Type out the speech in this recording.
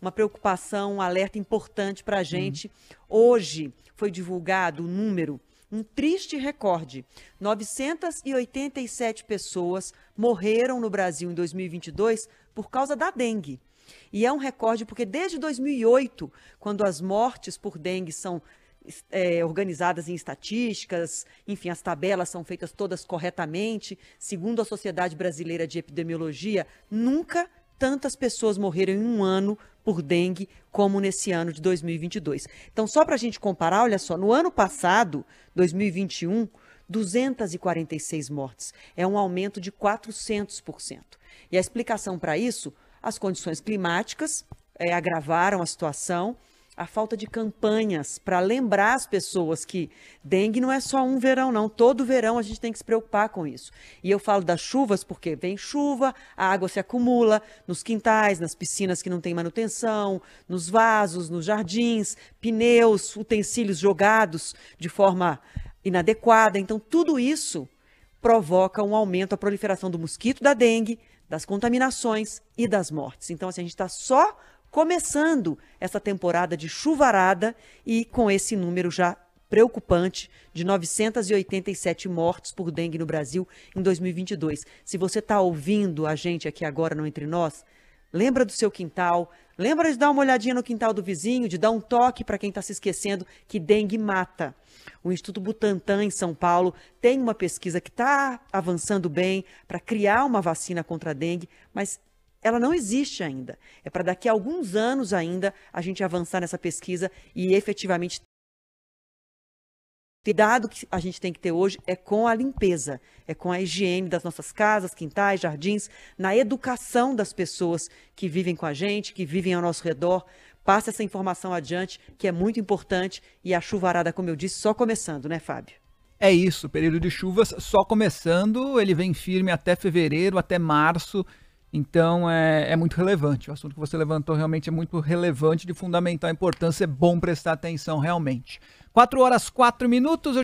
uma preocupação, um alerta importante para a uhum. gente. Hoje foi divulgado o número, um triste recorde: 987 pessoas morreram no Brasil em 2022 por causa da dengue. E é um recorde porque desde 2008, quando as mortes por dengue são é, organizadas em estatísticas, enfim, as tabelas são feitas todas corretamente. Segundo a Sociedade Brasileira de Epidemiologia, nunca tantas pessoas morreram em um ano por dengue, como nesse ano de 2022. Então, só para a gente comparar, olha só, no ano passado, 2021, 246 mortes. É um aumento de 400%. E a explicação para isso, as condições climáticas é, agravaram a situação a falta de campanhas para lembrar as pessoas que dengue não é só um verão, não. Todo verão a gente tem que se preocupar com isso. E eu falo das chuvas porque vem chuva, a água se acumula nos quintais, nas piscinas que não tem manutenção, nos vasos, nos jardins, pneus, utensílios jogados de forma inadequada. Então, tudo isso provoca um aumento, a proliferação do mosquito da dengue, das contaminações e das mortes. Então, assim, a gente está só começando essa temporada de chuvarada e com esse número já preocupante de 987 mortes por dengue no Brasil em 2022. Se você está ouvindo a gente aqui agora no Entre Nós, lembra do seu quintal, lembra de dar uma olhadinha no quintal do vizinho, de dar um toque para quem está se esquecendo que dengue mata. O Instituto Butantan, em São Paulo, tem uma pesquisa que está avançando bem para criar uma vacina contra a dengue, mas ela não existe ainda. É para daqui a alguns anos ainda a gente avançar nessa pesquisa e efetivamente o cuidado que a gente tem que ter hoje é com a limpeza, é com a higiene das nossas casas, quintais, jardins, na educação das pessoas que vivem com a gente, que vivem ao nosso redor. Passa essa informação adiante, que é muito importante, e a chuvarada, como eu disse, só começando, né, Fábio? É isso, período de chuvas só começando, ele vem firme até fevereiro, até março. Então é, é, muito relevante. O assunto que você levantou realmente é muito relevante, de fundamental importância. É bom prestar atenção realmente. 4 horas 4 minutos.